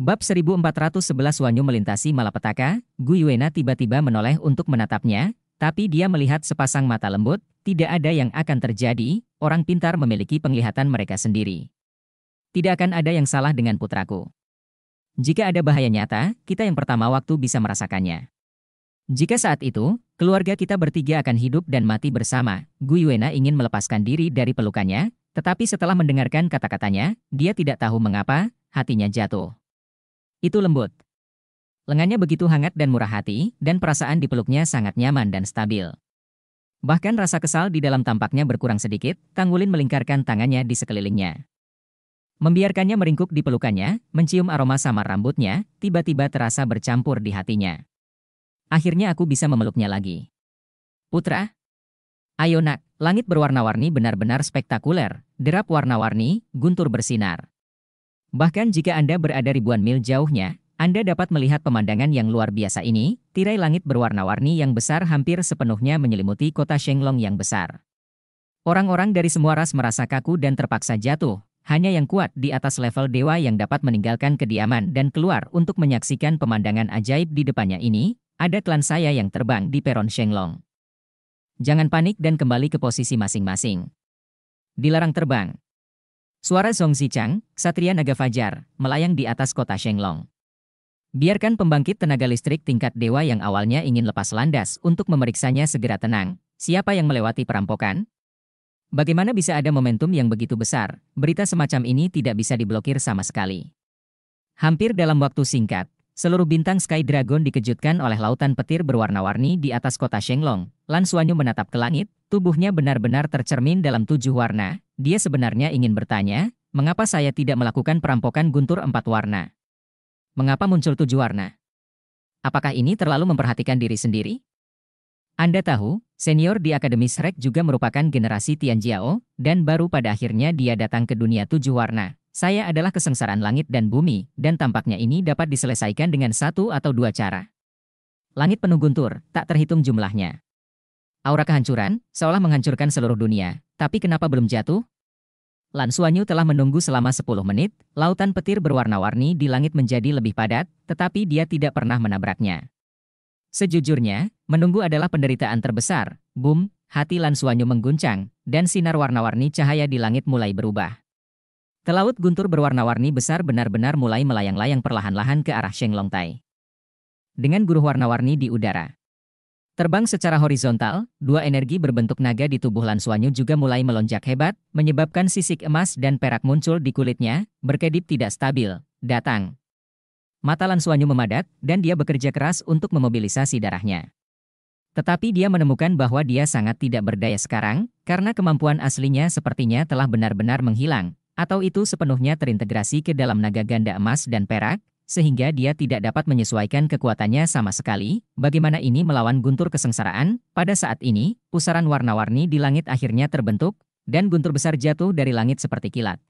Bab 1411 Wanyu melintasi malapetaka, Guiwena tiba-tiba menoleh untuk menatapnya, tapi dia melihat sepasang mata lembut, tidak ada yang akan terjadi, orang pintar memiliki penglihatan mereka sendiri. Tidak akan ada yang salah dengan putraku. Jika ada bahaya nyata, kita yang pertama waktu bisa merasakannya. Jika saat itu, keluarga kita bertiga akan hidup dan mati bersama, Guiwena ingin melepaskan diri dari pelukannya, tetapi setelah mendengarkan kata-katanya, dia tidak tahu mengapa, hatinya jatuh. Itu lembut. Lengannya begitu hangat dan murah hati, dan perasaan dipeluknya sangat nyaman dan stabil. Bahkan rasa kesal di dalam tampaknya berkurang sedikit, Tanggulin melingkarkan tangannya di sekelilingnya. Membiarkannya meringkuk di pelukannya, mencium aroma samar rambutnya, tiba-tiba terasa bercampur di hatinya. Akhirnya aku bisa memeluknya lagi. Putra? Ayo nak, langit berwarna-warni benar-benar spektakuler, derap warna-warni, guntur bersinar. Bahkan jika Anda berada ribuan mil jauhnya, Anda dapat melihat pemandangan yang luar biasa ini, tirai langit berwarna-warni yang besar hampir sepenuhnya menyelimuti kota Shenglong yang besar. Orang-orang dari semua ras merasa kaku dan terpaksa jatuh, hanya yang kuat di atas level dewa yang dapat meninggalkan kediaman dan keluar untuk menyaksikan pemandangan ajaib di depannya ini, ada klan saya yang terbang di peron Shenglong. Jangan panik dan kembali ke posisi masing-masing. Dilarang terbang, Suara Song Zichang, Satria Naga Fajar, melayang di atas kota Shenglong. Biarkan pembangkit tenaga listrik tingkat dewa yang awalnya ingin lepas landas untuk memeriksanya segera tenang. Siapa yang melewati perampokan? Bagaimana bisa ada momentum yang begitu besar? Berita semacam ini tidak bisa diblokir sama sekali. Hampir dalam waktu singkat, seluruh bintang Sky Dragon dikejutkan oleh lautan petir berwarna-warni di atas kota Shenglong. Lan Suanyu menatap ke langit, tubuhnya benar-benar tercermin dalam tujuh warna, dia sebenarnya ingin bertanya, mengapa saya tidak melakukan perampokan guntur empat warna? Mengapa muncul tujuh warna? Apakah ini terlalu memperhatikan diri sendiri? Anda tahu, senior di Akademi Shrek juga merupakan generasi Tianjiao, dan baru pada akhirnya dia datang ke dunia tujuh warna. Saya adalah kesengsaraan langit dan bumi, dan tampaknya ini dapat diselesaikan dengan satu atau dua cara. Langit penuh guntur, tak terhitung jumlahnya. Aura kehancuran, seolah menghancurkan seluruh dunia. Tapi kenapa belum jatuh? Lan Suanyu telah menunggu selama 10 menit, lautan petir berwarna-warni di langit menjadi lebih padat, tetapi dia tidak pernah menabraknya. Sejujurnya, menunggu adalah penderitaan terbesar. Boom, hati Lan Suanyu mengguncang, dan sinar warna-warni cahaya di langit mulai berubah. Telaut guntur berwarna-warni besar benar-benar mulai melayang-layang perlahan-lahan ke arah Shenglong Tai. Dengan guruh warna-warni di udara, Terbang secara horizontal, dua energi berbentuk naga di tubuh Lansuanyu juga mulai melonjak hebat, menyebabkan sisik emas dan perak muncul di kulitnya, berkedip tidak stabil, datang. Mata Lansuanyu memadat, dan dia bekerja keras untuk memobilisasi darahnya. Tetapi dia menemukan bahwa dia sangat tidak berdaya sekarang, karena kemampuan aslinya sepertinya telah benar-benar menghilang, atau itu sepenuhnya terintegrasi ke dalam naga ganda emas dan perak, sehingga dia tidak dapat menyesuaikan kekuatannya sama sekali. Bagaimana ini melawan guntur kesengsaraan? Pada saat ini, pusaran warna-warni di langit akhirnya terbentuk, dan guntur besar jatuh dari langit seperti kilat.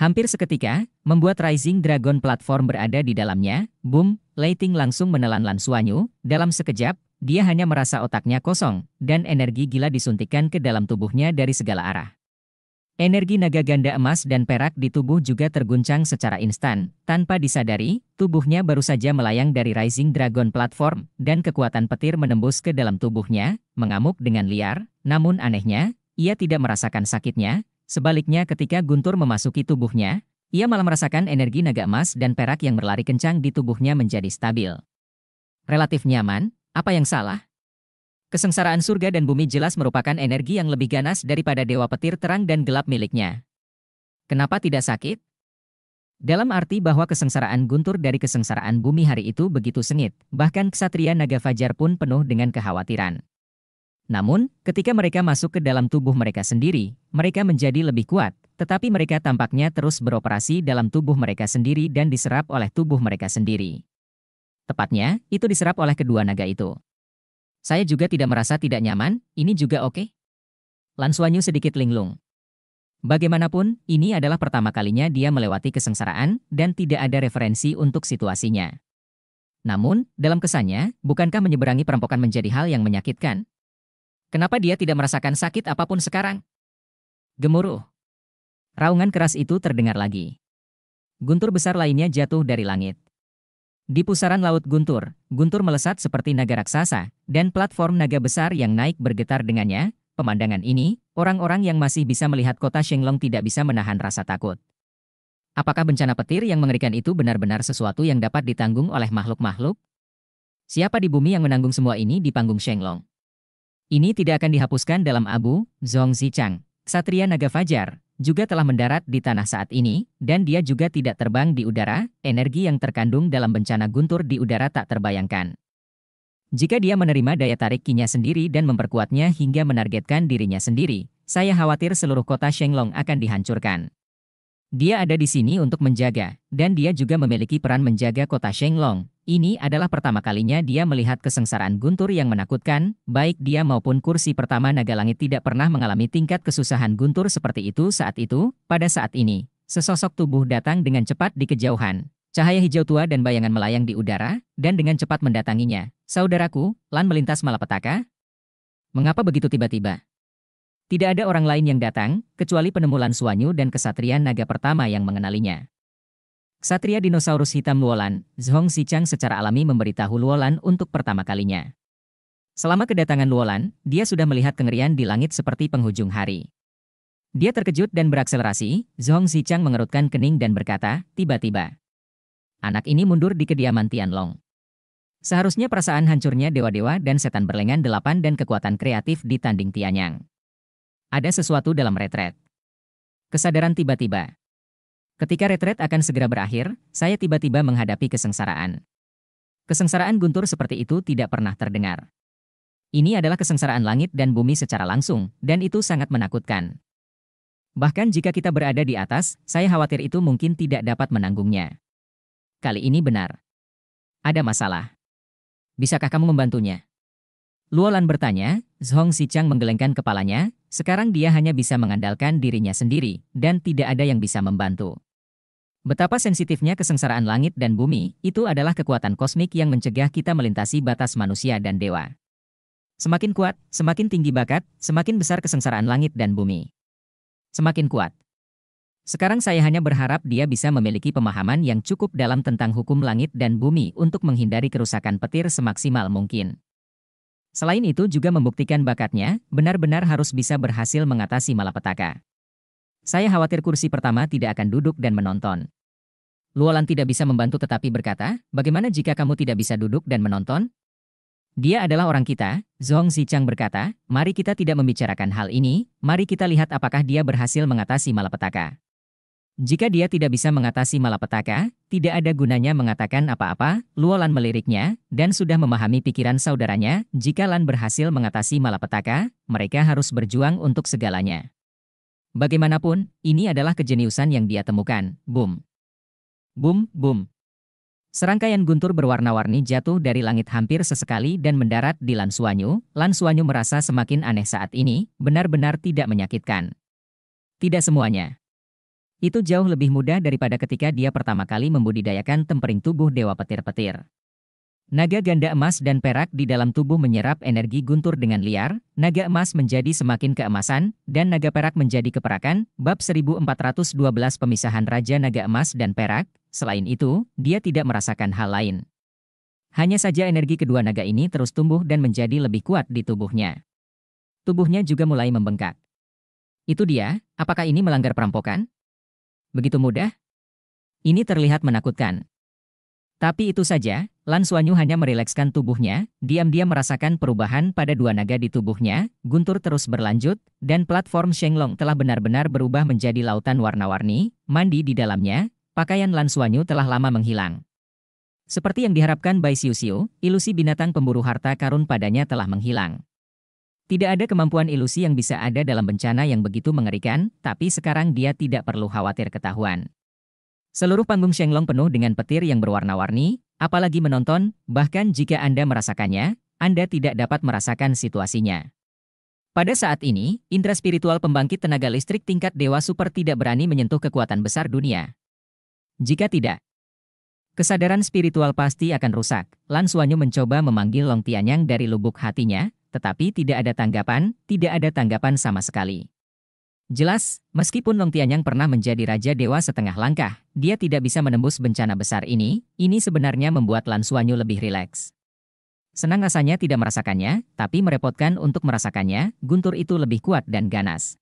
Hampir seketika, membuat Rising Dragon platform berada di dalamnya, boom, Lighting langsung menelan Lan Suanyu, dalam sekejap, dia hanya merasa otaknya kosong, dan energi gila disuntikan ke dalam tubuhnya dari segala arah. Energi naga ganda emas dan perak di tubuh juga terguncang secara instan. Tanpa disadari, tubuhnya baru saja melayang dari Rising Dragon Platform, dan kekuatan petir menembus ke dalam tubuhnya, mengamuk dengan liar. Namun anehnya, ia tidak merasakan sakitnya. Sebaliknya ketika Guntur memasuki tubuhnya, ia malah merasakan energi naga emas dan perak yang berlari kencang di tubuhnya menjadi stabil. Relatif nyaman, apa yang salah? Kesengsaraan surga dan bumi jelas merupakan energi yang lebih ganas daripada dewa petir terang dan gelap miliknya. Kenapa tidak sakit? Dalam arti bahwa kesengsaraan guntur dari kesengsaraan bumi hari itu begitu sengit, bahkan ksatria naga fajar pun penuh dengan kekhawatiran. Namun, ketika mereka masuk ke dalam tubuh mereka sendiri, mereka menjadi lebih kuat, tetapi mereka tampaknya terus beroperasi dalam tubuh mereka sendiri dan diserap oleh tubuh mereka sendiri. Tepatnya, itu diserap oleh kedua naga itu. Saya juga tidak merasa tidak nyaman, ini juga oke? Okay? Lan sedikit linglung. Bagaimanapun, ini adalah pertama kalinya dia melewati kesengsaraan dan tidak ada referensi untuk situasinya. Namun, dalam kesannya, bukankah menyeberangi perampokan menjadi hal yang menyakitkan? Kenapa dia tidak merasakan sakit apapun sekarang? Gemuruh. Raungan keras itu terdengar lagi. Guntur besar lainnya jatuh dari langit. Di pusaran laut Guntur, Guntur melesat seperti naga raksasa, dan platform naga besar yang naik bergetar dengannya. Pemandangan ini, orang-orang yang masih bisa melihat kota Shenglong tidak bisa menahan rasa takut. Apakah bencana petir yang mengerikan itu benar-benar sesuatu yang dapat ditanggung oleh makhluk-makhluk? Siapa di bumi yang menanggung semua ini di panggung Shenglong? Ini tidak akan dihapuskan dalam abu, Zhong Zichang, Satria Naga Fajar, juga telah mendarat di tanah saat ini, dan dia juga tidak terbang di udara, energi yang terkandung dalam bencana guntur di udara tak terbayangkan. Jika dia menerima daya tarik kinya sendiri dan memperkuatnya hingga menargetkan dirinya sendiri, saya khawatir seluruh kota Shenglong akan dihancurkan. Dia ada di sini untuk menjaga, dan dia juga memiliki peran menjaga kota Shenglong. Ini adalah pertama kalinya dia melihat kesengsaraan Guntur yang menakutkan, baik dia maupun kursi pertama naga langit tidak pernah mengalami tingkat kesusahan Guntur seperti itu saat itu, pada saat ini. Sesosok tubuh datang dengan cepat di kejauhan. Cahaya hijau tua dan bayangan melayang di udara, dan dengan cepat mendatanginya. Saudaraku, Lan melintas malapetaka? Mengapa begitu tiba-tiba? Tidak ada orang lain yang datang, kecuali penemulan Suanyu dan kesatria naga pertama yang mengenalinya. Satria dinosaurus hitam Luolan, Zhong Xichang secara alami memberitahu Luolan untuk pertama kalinya. Selama kedatangan Luolan, dia sudah melihat kengerian di langit seperti penghujung hari. Dia terkejut dan berakselerasi, Zhong Xichang mengerutkan kening dan berkata, tiba-tiba. Anak ini mundur di kediaman Tianlong. Seharusnya perasaan hancurnya dewa-dewa dan setan berlengan delapan dan kekuatan kreatif di tanding Tianyang. Ada sesuatu dalam retret. Kesadaran tiba-tiba. Ketika retret akan segera berakhir, saya tiba-tiba menghadapi kesengsaraan. Kesengsaraan guntur seperti itu tidak pernah terdengar. Ini adalah kesengsaraan langit dan bumi secara langsung, dan itu sangat menakutkan. Bahkan jika kita berada di atas, saya khawatir itu mungkin tidak dapat menanggungnya. Kali ini benar. Ada masalah. Bisakah kamu membantunya? Luolan bertanya, Zhong Sichang menggelengkan kepalanya, sekarang dia hanya bisa mengandalkan dirinya sendiri, dan tidak ada yang bisa membantu. Betapa sensitifnya kesengsaraan langit dan bumi, itu adalah kekuatan kosmik yang mencegah kita melintasi batas manusia dan dewa. Semakin kuat, semakin tinggi bakat, semakin besar kesengsaraan langit dan bumi. Semakin kuat. Sekarang saya hanya berharap dia bisa memiliki pemahaman yang cukup dalam tentang hukum langit dan bumi untuk menghindari kerusakan petir semaksimal mungkin. Selain itu juga membuktikan bakatnya, benar-benar harus bisa berhasil mengatasi malapetaka. Saya khawatir kursi pertama tidak akan duduk dan menonton. Luolan tidak bisa membantu tetapi berkata, bagaimana jika kamu tidak bisa duduk dan menonton? Dia adalah orang kita, Zhong Zichang berkata, mari kita tidak membicarakan hal ini, mari kita lihat apakah dia berhasil mengatasi malapetaka. Jika dia tidak bisa mengatasi malapetaka, tidak ada gunanya mengatakan apa-apa, Luolan meliriknya, dan sudah memahami pikiran saudaranya, jika Lan berhasil mengatasi malapetaka, mereka harus berjuang untuk segalanya. Bagaimanapun, ini adalah kejeniusan yang dia temukan, boom. Boom, boom. Serangkaian guntur berwarna-warni jatuh dari langit hampir sesekali dan mendarat di Lan Suanyu, Lan Suanyu merasa semakin aneh saat ini, benar-benar tidak menyakitkan. Tidak semuanya. Itu jauh lebih mudah daripada ketika dia pertama kali membudidayakan tempering tubuh dewa petir-petir. Naga ganda emas dan perak di dalam tubuh menyerap energi guntur dengan liar, naga emas menjadi semakin keemasan, dan naga perak menjadi keperakan, bab 1412 pemisahan Raja Naga Emas dan Perak, selain itu, dia tidak merasakan hal lain. Hanya saja energi kedua naga ini terus tumbuh dan menjadi lebih kuat di tubuhnya. Tubuhnya juga mulai membengkak. Itu dia, apakah ini melanggar perampokan? Begitu mudah? Ini terlihat menakutkan. Tapi itu saja, Lan Suanyu hanya merilekskan tubuhnya, diam-diam merasakan perubahan pada dua naga di tubuhnya, guntur terus berlanjut, dan platform Shenglong telah benar-benar berubah menjadi lautan warna-warni, mandi di dalamnya, pakaian Lan Suanyu telah lama menghilang. Seperti yang diharapkan Bai Xiu Xiu, ilusi binatang pemburu harta karun padanya telah menghilang. Tidak ada kemampuan ilusi yang bisa ada dalam bencana yang begitu mengerikan, tapi sekarang dia tidak perlu khawatir ketahuan. Seluruh panggung Shenglong penuh dengan petir yang berwarna-warni, apalagi menonton, bahkan jika Anda merasakannya, Anda tidak dapat merasakan situasinya. Pada saat ini, indera spiritual pembangkit tenaga listrik tingkat dewa super tidak berani menyentuh kekuatan besar dunia. Jika tidak, kesadaran spiritual pasti akan rusak. Lan Suanyu mencoba memanggil Long Tianyang dari lubuk hatinya, tetapi tidak ada tanggapan, tidak ada tanggapan sama sekali. Jelas, meskipun Long Tianyang pernah menjadi raja dewa setengah langkah, dia tidak bisa menembus bencana besar ini, ini sebenarnya membuat Lan Suanyu lebih rileks. Senang rasanya tidak merasakannya, tapi merepotkan untuk merasakannya, guntur itu lebih kuat dan ganas.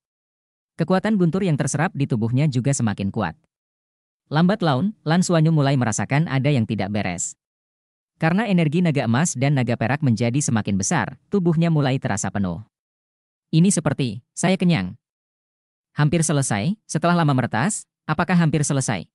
Kekuatan guntur yang terserap di tubuhnya juga semakin kuat. Lambat laun, Lan Suanyu mulai merasakan ada yang tidak beres. Karena energi naga emas dan naga perak menjadi semakin besar, tubuhnya mulai terasa penuh. Ini seperti, saya kenyang. Hampir selesai, setelah lama meretas, apakah hampir selesai?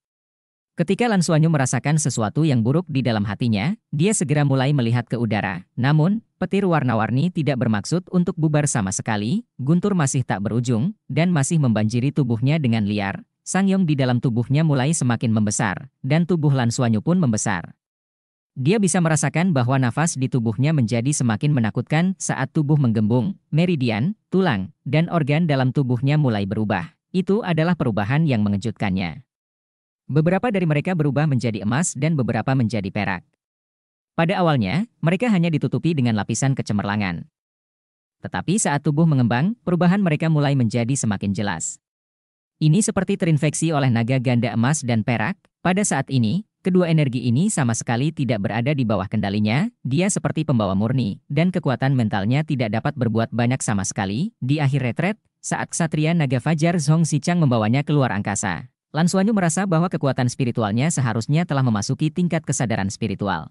Ketika Lan merasakan sesuatu yang buruk di dalam hatinya, dia segera mulai melihat ke udara. Namun, petir warna-warni tidak bermaksud untuk bubar sama sekali, guntur masih tak berujung, dan masih membanjiri tubuhnya dengan liar. Sang Yong di dalam tubuhnya mulai semakin membesar, dan tubuh Lan pun membesar. Dia bisa merasakan bahwa nafas di tubuhnya menjadi semakin menakutkan saat tubuh menggembung, meridian, tulang, dan organ dalam tubuhnya mulai berubah. Itu adalah perubahan yang mengejutkannya. Beberapa dari mereka berubah menjadi emas dan beberapa menjadi perak. Pada awalnya, mereka hanya ditutupi dengan lapisan kecemerlangan. Tetapi saat tubuh mengembang, perubahan mereka mulai menjadi semakin jelas. Ini seperti terinfeksi oleh naga ganda emas dan perak, pada saat ini, Kedua energi ini sama sekali tidak berada di bawah kendalinya, dia seperti pembawa murni, dan kekuatan mentalnya tidak dapat berbuat banyak sama sekali. Di akhir retret, saat Ksatria Naga Fajar Zhong Sichang membawanya keluar angkasa, Lan Suanyu merasa bahwa kekuatan spiritualnya seharusnya telah memasuki tingkat kesadaran spiritual.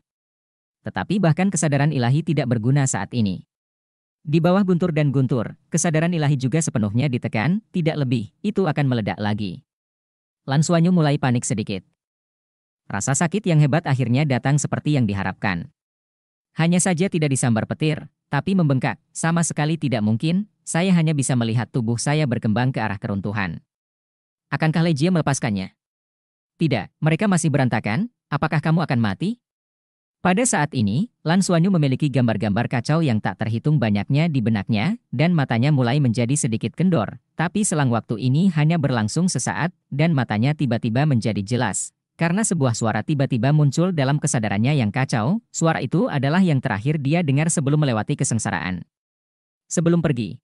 Tetapi bahkan kesadaran ilahi tidak berguna saat ini. Di bawah guntur dan guntur, kesadaran ilahi juga sepenuhnya ditekan, tidak lebih, itu akan meledak lagi. Lan Suanyu mulai panik sedikit. Rasa sakit yang hebat akhirnya datang seperti yang diharapkan. Hanya saja tidak disambar petir, tapi membengkak, sama sekali tidak mungkin, saya hanya bisa melihat tubuh saya berkembang ke arah keruntuhan. Akankah Legia melepaskannya? Tidak, mereka masih berantakan, apakah kamu akan mati? Pada saat ini, Lan Suanyu memiliki gambar-gambar kacau yang tak terhitung banyaknya di benaknya, dan matanya mulai menjadi sedikit kendor. Tapi selang waktu ini hanya berlangsung sesaat, dan matanya tiba-tiba menjadi jelas. Karena sebuah suara tiba-tiba muncul dalam kesadarannya yang kacau, suara itu adalah yang terakhir dia dengar sebelum melewati kesengsaraan. Sebelum pergi,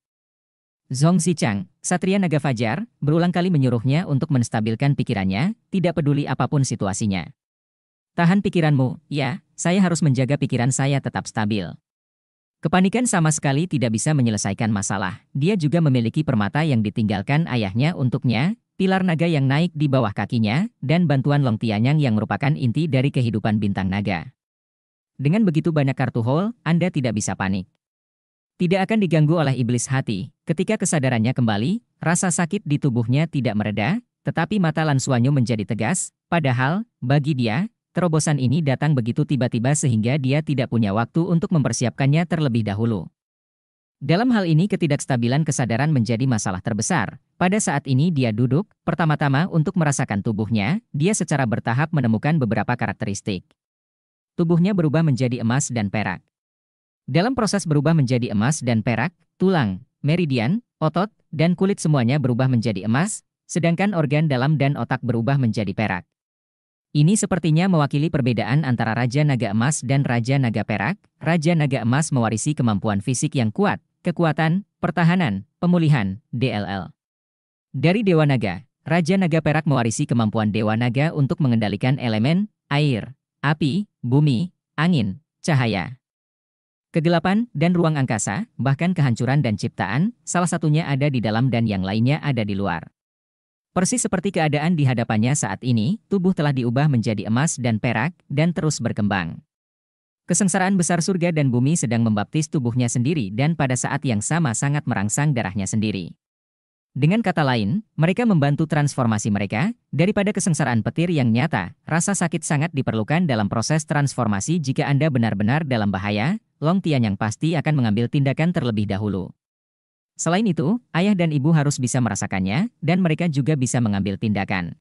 Zhong Zichang, Satria Naga Fajar, berulang kali menyuruhnya untuk menstabilkan pikirannya, tidak peduli apapun situasinya. Tahan pikiranmu, ya, saya harus menjaga pikiran saya tetap stabil. Kepanikan sama sekali tidak bisa menyelesaikan masalah. Dia juga memiliki permata yang ditinggalkan ayahnya untuknya, pilar naga yang naik di bawah kakinya, dan bantuan Long Tianyang yang merupakan inti dari kehidupan bintang naga. Dengan begitu banyak kartu hole, Anda tidak bisa panik. Tidak akan diganggu oleh iblis hati. Ketika kesadarannya kembali, rasa sakit di tubuhnya tidak mereda, tetapi mata Lansuanyo menjadi tegas, padahal, bagi dia, terobosan ini datang begitu tiba-tiba sehingga dia tidak punya waktu untuk mempersiapkannya terlebih dahulu. Dalam hal ini ketidakstabilan kesadaran menjadi masalah terbesar, pada saat ini dia duduk, pertama-tama untuk merasakan tubuhnya, dia secara bertahap menemukan beberapa karakteristik. Tubuhnya berubah menjadi emas dan perak. Dalam proses berubah menjadi emas dan perak, tulang, meridian, otot, dan kulit semuanya berubah menjadi emas, sedangkan organ dalam dan otak berubah menjadi perak. Ini sepertinya mewakili perbedaan antara Raja Naga Emas dan Raja Naga Perak. Raja Naga Emas mewarisi kemampuan fisik yang kuat, kekuatan, pertahanan, pemulihan, DLL. Dari Dewa Naga, Raja Naga Perak mewarisi kemampuan Dewa Naga untuk mengendalikan elemen, air, api, bumi, angin, cahaya. Kegelapan dan ruang angkasa, bahkan kehancuran dan ciptaan, salah satunya ada di dalam dan yang lainnya ada di luar. Persis seperti keadaan di hadapannya saat ini, tubuh telah diubah menjadi emas dan perak, dan terus berkembang. Kesengsaraan besar surga dan bumi sedang membaptis tubuhnya sendiri dan pada saat yang sama sangat merangsang darahnya sendiri. Dengan kata lain, mereka membantu transformasi mereka daripada kesengsaraan petir yang nyata. Rasa sakit sangat diperlukan dalam proses transformasi jika Anda benar-benar dalam bahaya. Long Tian yang pasti akan mengambil tindakan terlebih dahulu. Selain itu, ayah dan ibu harus bisa merasakannya dan mereka juga bisa mengambil tindakan.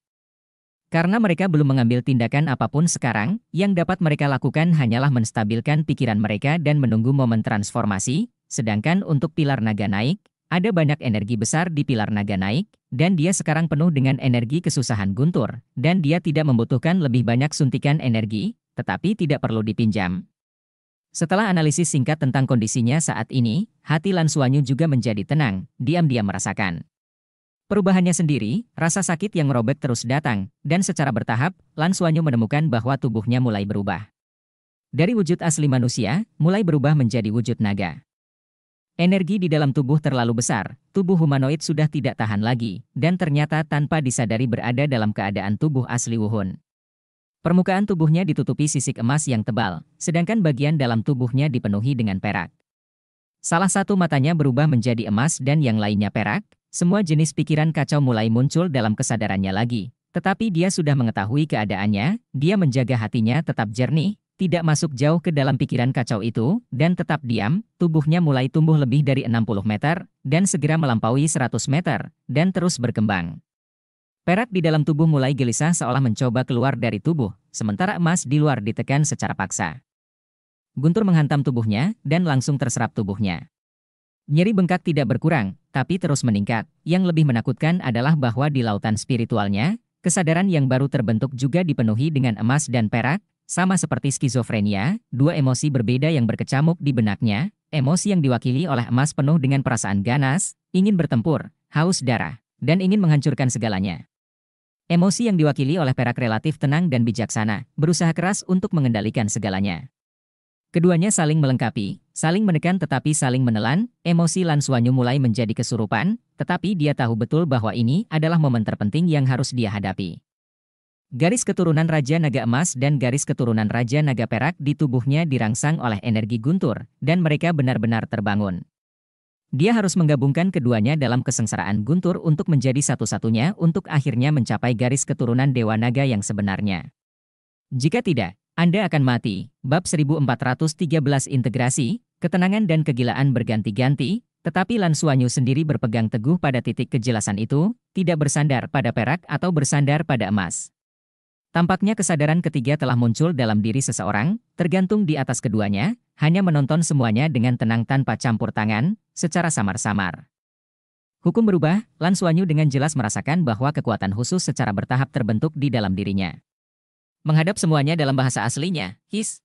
Karena mereka belum mengambil tindakan apapun sekarang, yang dapat mereka lakukan hanyalah menstabilkan pikiran mereka dan menunggu momen transformasi, sedangkan untuk pilar naga naik, ada banyak energi besar di pilar naga naik, dan dia sekarang penuh dengan energi kesusahan guntur, dan dia tidak membutuhkan lebih banyak suntikan energi, tetapi tidak perlu dipinjam. Setelah analisis singkat tentang kondisinya saat ini, hati Lansuanyu juga menjadi tenang, diam-diam merasakan. Perubahannya sendiri, rasa sakit yang merobek terus datang, dan secara bertahap, Lansuanyu menemukan bahwa tubuhnya mulai berubah. Dari wujud asli manusia, mulai berubah menjadi wujud naga. Energi di dalam tubuh terlalu besar, tubuh humanoid sudah tidak tahan lagi, dan ternyata tanpa disadari berada dalam keadaan tubuh asli Wuhun. Permukaan tubuhnya ditutupi sisik emas yang tebal, sedangkan bagian dalam tubuhnya dipenuhi dengan perak. Salah satu matanya berubah menjadi emas dan yang lainnya perak, semua jenis pikiran kacau mulai muncul dalam kesadarannya lagi. Tetapi dia sudah mengetahui keadaannya, dia menjaga hatinya tetap jernih, tidak masuk jauh ke dalam pikiran kacau itu, dan tetap diam, tubuhnya mulai tumbuh lebih dari 60 meter, dan segera melampaui 100 meter, dan terus berkembang. Perak di dalam tubuh mulai gelisah seolah mencoba keluar dari tubuh, sementara emas di luar ditekan secara paksa. Guntur menghantam tubuhnya, dan langsung terserap tubuhnya. Nyeri bengkak tidak berkurang, tapi terus meningkat. Yang lebih menakutkan adalah bahwa di lautan spiritualnya, kesadaran yang baru terbentuk juga dipenuhi dengan emas dan perak, sama seperti skizofrenia, dua emosi berbeda yang berkecamuk di benaknya, emosi yang diwakili oleh emas penuh dengan perasaan ganas, ingin bertempur, haus darah, dan ingin menghancurkan segalanya. Emosi yang diwakili oleh perak relatif tenang dan bijaksana, berusaha keras untuk mengendalikan segalanya. Keduanya saling melengkapi, saling menekan tetapi saling menelan, emosi Lansuanyu mulai menjadi kesurupan, tetapi dia tahu betul bahwa ini adalah momen terpenting yang harus dia hadapi. Garis keturunan Raja Naga Emas dan garis keturunan Raja Naga Perak di tubuhnya dirangsang oleh energi guntur, dan mereka benar-benar terbangun. Dia harus menggabungkan keduanya dalam kesengsaraan guntur untuk menjadi satu-satunya untuk akhirnya mencapai garis keturunan Dewa Naga yang sebenarnya. Jika tidak, Anda akan mati. Bab 1413 Integrasi, Ketenangan dan Kegilaan Berganti-Ganti, tetapi Lansuanyu sendiri berpegang teguh pada titik kejelasan itu, tidak bersandar pada perak atau bersandar pada emas. Tampaknya kesadaran ketiga telah muncul dalam diri seseorang, tergantung di atas keduanya, hanya menonton semuanya dengan tenang tanpa campur tangan, secara samar-samar. Hukum berubah, Lan Suanyu dengan jelas merasakan bahwa kekuatan khusus secara bertahap terbentuk di dalam dirinya. Menghadap semuanya dalam bahasa aslinya, his.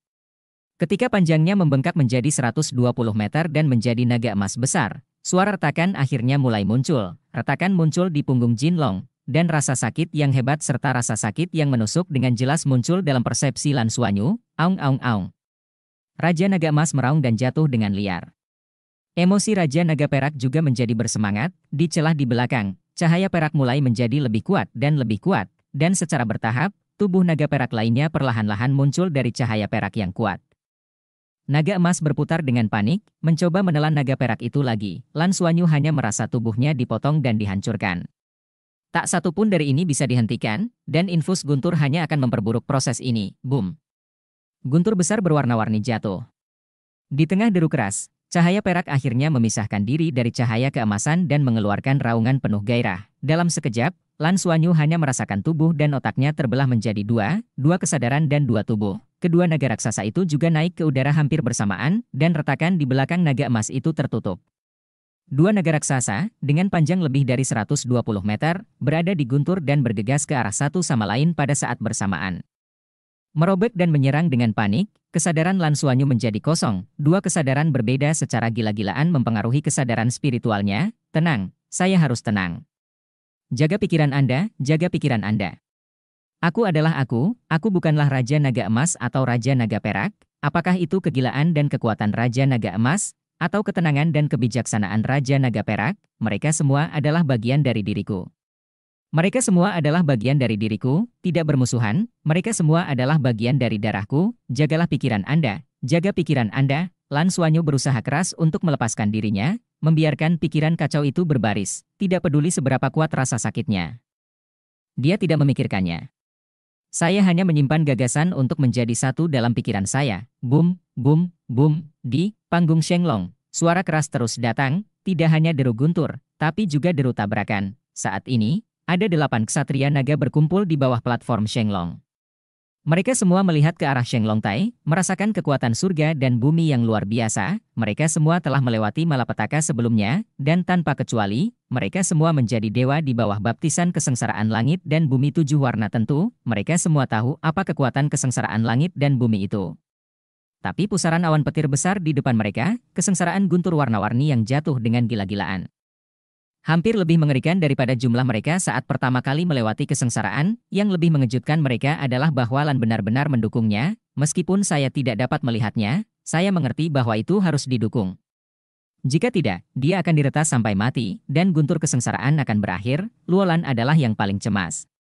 Ketika panjangnya membengkak menjadi 120 meter dan menjadi naga emas besar, suara retakan akhirnya mulai muncul. Retakan muncul di punggung Jin Long, dan rasa sakit yang hebat serta rasa sakit yang menusuk dengan jelas muncul dalam persepsi Lan Suanyu, aung aung aung. Raja Naga Emas meraung dan jatuh dengan liar. Emosi Raja Naga Perak juga menjadi bersemangat, di celah di belakang, cahaya perak mulai menjadi lebih kuat dan lebih kuat, dan secara bertahap, tubuh naga perak lainnya perlahan-lahan muncul dari cahaya perak yang kuat. Naga emas berputar dengan panik, mencoba menelan naga perak itu lagi. Lan Suanyu hanya merasa tubuhnya dipotong dan dihancurkan. Tak satu pun dari ini bisa dihentikan, dan infus guntur hanya akan memperburuk proses ini. Boom. Guntur besar berwarna-warni jatuh. Di tengah deru keras, cahaya perak akhirnya memisahkan diri dari cahaya keemasan dan mengeluarkan raungan penuh gairah. Dalam sekejap, Lan Suanyu hanya merasakan tubuh dan otaknya terbelah menjadi dua, dua kesadaran dan dua tubuh. Kedua naga raksasa itu juga naik ke udara hampir bersamaan, dan retakan di belakang naga emas itu tertutup. Dua naga raksasa, dengan panjang lebih dari 120 meter, berada di guntur dan bergegas ke arah satu sama lain pada saat bersamaan. Merobek dan menyerang dengan panik, kesadaran Lansuanyu menjadi kosong. Dua kesadaran berbeda secara gila-gilaan mempengaruhi kesadaran spiritualnya. Tenang, saya harus tenang. Jaga pikiran Anda, jaga pikiran Anda. Aku adalah aku, aku bukanlah Raja Naga Emas atau Raja Naga Perak. Apakah itu kegilaan dan kekuatan Raja Naga Emas? atau ketenangan dan kebijaksanaan Raja Naga Perak, mereka semua adalah bagian dari diriku. Mereka semua adalah bagian dari diriku, tidak bermusuhan, mereka semua adalah bagian dari darahku, jagalah pikiran Anda, jaga pikiran Anda, Lan Suanyu berusaha keras untuk melepaskan dirinya, membiarkan pikiran kacau itu berbaris, tidak peduli seberapa kuat rasa sakitnya. Dia tidak memikirkannya. Saya hanya menyimpan gagasan untuk menjadi satu dalam pikiran saya, boom, boom, boom, di panggung Shenglong, suara keras terus datang, tidak hanya deru guntur, tapi juga deru tabrakan. Saat ini, ada delapan ksatria naga berkumpul di bawah platform Shenglong. Mereka semua melihat ke arah Shenglong Tai, merasakan kekuatan surga dan bumi yang luar biasa, mereka semua telah melewati malapetaka sebelumnya, dan tanpa kecuali, mereka semua menjadi dewa di bawah baptisan kesengsaraan langit dan bumi tujuh warna tentu, mereka semua tahu apa kekuatan kesengsaraan langit dan bumi itu. Tapi pusaran awan petir besar di depan mereka, kesengsaraan guntur warna-warni yang jatuh dengan gila-gilaan. Hampir lebih mengerikan daripada jumlah mereka saat pertama kali melewati kesengsaraan, yang lebih mengejutkan mereka adalah bahwa Lan benar-benar mendukungnya, meskipun saya tidak dapat melihatnya, saya mengerti bahwa itu harus didukung. Jika tidak, dia akan diretas sampai mati, dan guntur kesengsaraan akan berakhir, Luolan adalah yang paling cemas.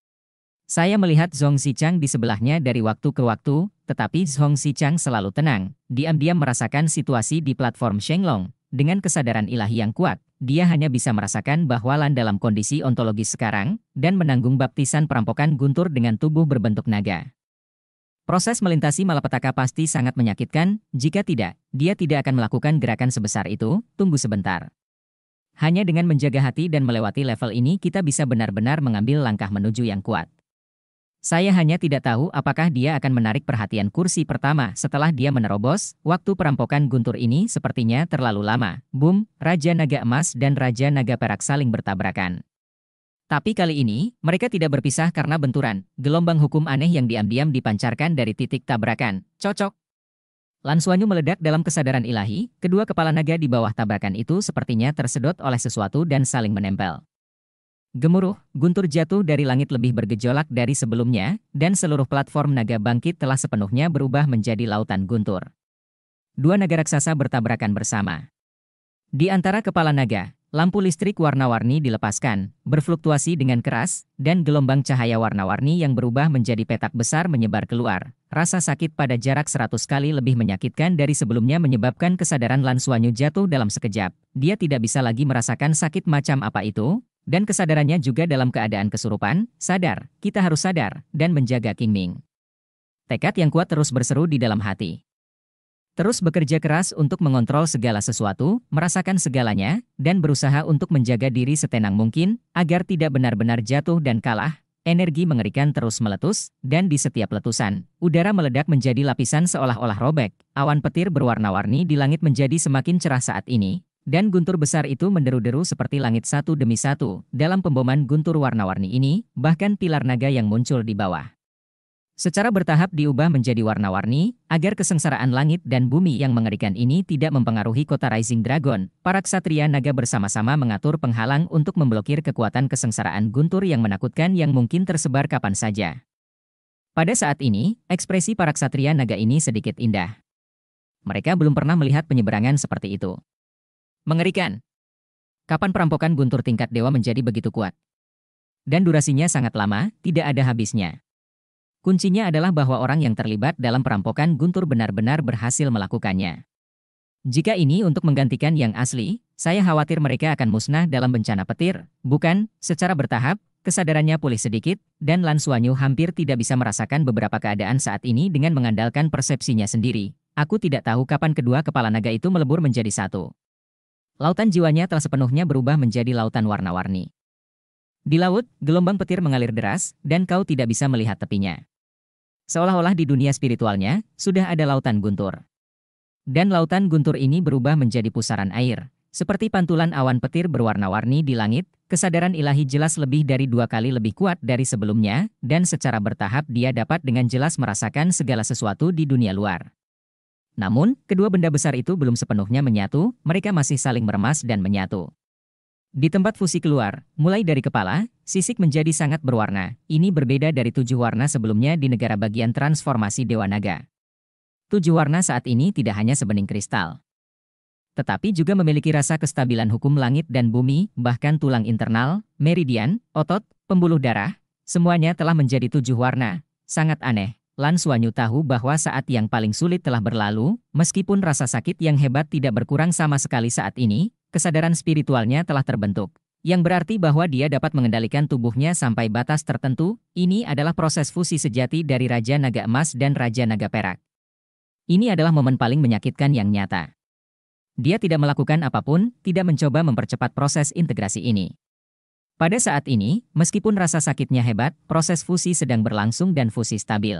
Saya melihat Zhong Zichang di sebelahnya dari waktu ke waktu, tetapi Zhong Xichang selalu tenang, diam-diam merasakan situasi di platform Shenglong. Dengan kesadaran ilahi yang kuat, dia hanya bisa merasakan bahwa Lan dalam kondisi ontologis sekarang, dan menanggung baptisan perampokan guntur dengan tubuh berbentuk naga. Proses melintasi malapetaka pasti sangat menyakitkan, jika tidak, dia tidak akan melakukan gerakan sebesar itu, tunggu sebentar. Hanya dengan menjaga hati dan melewati level ini kita bisa benar-benar mengambil langkah menuju yang kuat. Saya hanya tidak tahu apakah dia akan menarik perhatian kursi pertama setelah dia menerobos. Waktu perampokan guntur ini sepertinya terlalu lama. Boom, Raja Naga Emas dan Raja Naga Perak saling bertabrakan. Tapi kali ini, mereka tidak berpisah karena benturan. Gelombang hukum aneh yang diam-diam dipancarkan dari titik tabrakan. Cocok. Lansuanyu meledak dalam kesadaran ilahi, kedua kepala naga di bawah tabrakan itu sepertinya tersedot oleh sesuatu dan saling menempel. Gemuruh, guntur jatuh dari langit lebih bergejolak dari sebelumnya, dan seluruh platform naga bangkit telah sepenuhnya berubah menjadi lautan guntur. Dua naga raksasa bertabrakan bersama. Di antara kepala naga, lampu listrik warna-warni dilepaskan, berfluktuasi dengan keras, dan gelombang cahaya warna-warni yang berubah menjadi petak besar menyebar keluar. Rasa sakit pada jarak seratus kali lebih menyakitkan dari sebelumnya menyebabkan kesadaran Lan Suanyu jatuh dalam sekejap. Dia tidak bisa lagi merasakan sakit macam apa itu, dan kesadarannya juga dalam keadaan kesurupan, sadar, kita harus sadar, dan menjaga King Ming. Tekad yang kuat terus berseru di dalam hati. Terus bekerja keras untuk mengontrol segala sesuatu, merasakan segalanya, dan berusaha untuk menjaga diri setenang mungkin, agar tidak benar-benar jatuh dan kalah, energi mengerikan terus meletus, dan di setiap letusan, udara meledak menjadi lapisan seolah-olah robek. Awan petir berwarna-warni di langit menjadi semakin cerah saat ini, dan guntur besar itu menderu-deru seperti langit satu demi satu. Dalam pemboman guntur warna-warni ini, bahkan pilar naga yang muncul di bawah. Secara bertahap diubah menjadi warna-warni, agar kesengsaraan langit dan bumi yang mengerikan ini tidak mempengaruhi kota Rising Dragon. Para ksatria naga bersama-sama mengatur penghalang untuk memblokir kekuatan kesengsaraan guntur yang menakutkan yang mungkin tersebar kapan saja. Pada saat ini, ekspresi para ksatria naga ini sedikit indah. Mereka belum pernah melihat penyeberangan seperti itu. Mengerikan. Kapan perampokan guntur tingkat dewa menjadi begitu kuat? Dan durasinya sangat lama, tidak ada habisnya. Kuncinya adalah bahwa orang yang terlibat dalam perampokan guntur benar-benar berhasil melakukannya. Jika ini untuk menggantikan yang asli, saya khawatir mereka akan musnah dalam bencana petir, bukan, secara bertahap, kesadarannya pulih sedikit, dan Lan Suanyu hampir tidak bisa merasakan beberapa keadaan saat ini dengan mengandalkan persepsinya sendiri. Aku tidak tahu kapan kedua kepala naga itu melebur menjadi satu. Lautan jiwanya telah sepenuhnya berubah menjadi lautan warna-warni. Di laut, gelombang petir mengalir deras, dan kau tidak bisa melihat tepinya. Seolah-olah di dunia spiritualnya, sudah ada lautan guntur. Dan lautan guntur ini berubah menjadi pusaran air, seperti pantulan awan petir berwarna-warni di langit, kesadaran ilahi jelas lebih dari dua kali lebih kuat dari sebelumnya, dan secara bertahap dia dapat dengan jelas merasakan segala sesuatu di dunia luar. Namun, kedua benda besar itu belum sepenuhnya menyatu, mereka masih saling meremas dan menyatu. Di tempat fusi keluar, mulai dari kepala, sisik menjadi sangat berwarna. Ini berbeda dari tujuh warna sebelumnya di negara bagian transformasi Dewa Naga. Tujuh warna saat ini tidak hanya sebening kristal. Tetapi juga memiliki rasa kestabilan hukum langit dan bumi, bahkan tulang internal, meridian, otot, pembuluh darah, semuanya telah menjadi tujuh warna. Sangat aneh. Lan Suanyu tahu bahwa saat yang paling sulit telah berlalu, meskipun rasa sakit yang hebat tidak berkurang sama sekali saat ini, kesadaran spiritualnya telah terbentuk. Yang berarti bahwa dia dapat mengendalikan tubuhnya sampai batas tertentu, ini adalah proses fusi sejati dari Raja Naga Emas dan Raja Naga Perak. Ini adalah momen paling menyakitkan yang nyata. Dia tidak melakukan apapun, tidak mencoba mempercepat proses integrasi ini. Pada saat ini, meskipun rasa sakitnya hebat, proses fusi sedang berlangsung dan fusi stabil.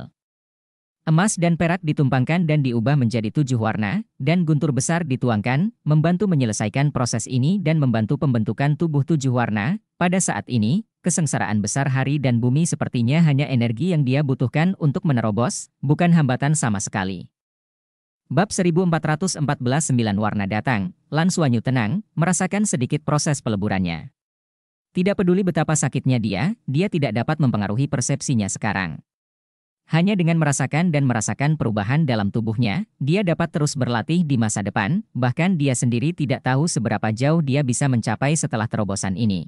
Emas dan perak ditumpangkan dan diubah menjadi tujuh warna, dan guntur besar dituangkan, membantu menyelesaikan proses ini dan membantu pembentukan tubuh tujuh warna. Pada saat ini, kesengsaraan besar hari dan bumi sepertinya hanya energi yang dia butuhkan untuk menerobos, bukan hambatan sama sekali. Bab 1414 9 warna datang, Lan Suanyu tenang, merasakan sedikit proses peleburannya. Tidak peduli betapa sakitnya dia, dia tidak dapat mempengaruhi persepsinya sekarang. Hanya dengan merasakan dan merasakan perubahan dalam tubuhnya, dia dapat terus berlatih di masa depan, bahkan dia sendiri tidak tahu seberapa jauh dia bisa mencapai setelah terobosan ini.